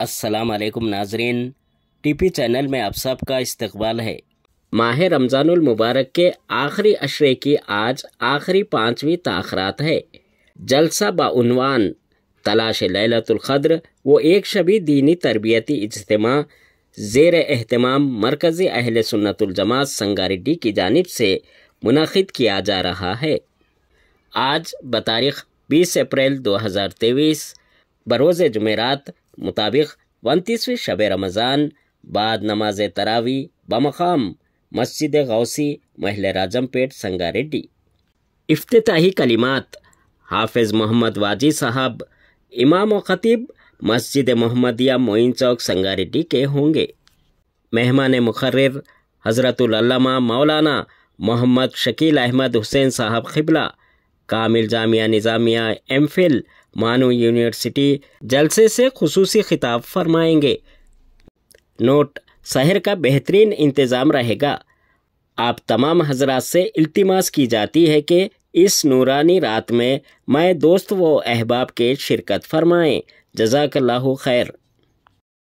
असलकम नाजरीन TP channel में आप सबका इस्तकबाल है माह रमज़ानमबारक के आखिरी अशरे की आज आखिरी पाँचवीं ताखरात है जलसा बानवान तलाश ललतुल्क़द्र वो एक शबी दीनी तरबियती इज्तम जेर अहतमाम मरकज़ी अहल सुन्नतुलजमात संगारेड्डी की जानब से मुनद किया जा रहा है आज बतारीख 20 अप्रैल 2023 बरोज़ जुमेरात मुताबिक उनतीसवीं शब रमज़ान बाद नमाज तरावी बमकाम मस्जिद गौसी महल राजमपेट संगारेड्डी इफ्ती कलिमात हाफिज़ मोहम्मद वाजी साहब इमाम व ख़तीब मस्जिद मोहम्मदिया मोइन चौक संगारेड्डी के होंगे मेहमान मुखर्र हज़रतुल्लामा मौलाना मोहम्मद शकील अहमद हुसैन साहब खिबला कामिल जामिया निज़ामिया एम फिल मानो यूनिवर्सिटी जलसे से खसूस खिताब फरमाएंगे नोट शहर का बेहतरीन इंतज़ाम रहेगा आप तमाम हजरात से इल्तमास की जाती है कि इस नूरानी रात में मैं दोस्त व अहबाब के शिरकत फरमाएँ जजाकल्ला खैर